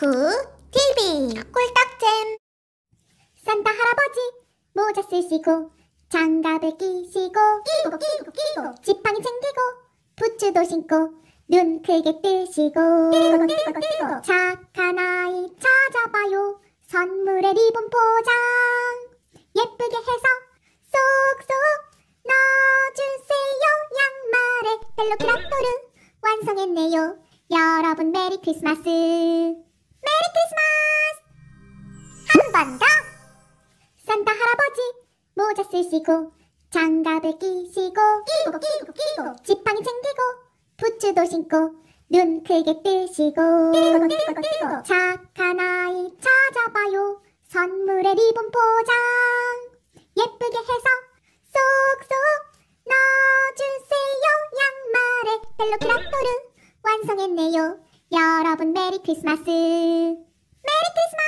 굿TV 꿀떡잼 산타 할아버지 모자 쓰시고 장갑을 끼시고 끼고 끼고 끼고 지팡이 챙기고 부츠도 신고 눈 크게 뜨시고 띠고 띠고 띠고 착한 아이 찾아봐요 선물의 리본 포장 예쁘게 해서 쏙쏙 넣어주세요 양말에 벨로키라토르 완성했네요 여러분 메리 크리스마스 산다 산타 할아버지 모자 쓰시고 장갑을 끼시고 끼고 끼고 끼고 지팡이 챙기고 부츠도 신고 눈 크게 뜨시고 뜨고 뜨고 뜨고 착한 아이 찾아봐요 선물의 리본 포장 예쁘게 해서 쏙쏙 넣어주세요 양말에 벨로키라토르 완성했네요 여러분 메리 크리스마스 메리 크리스마스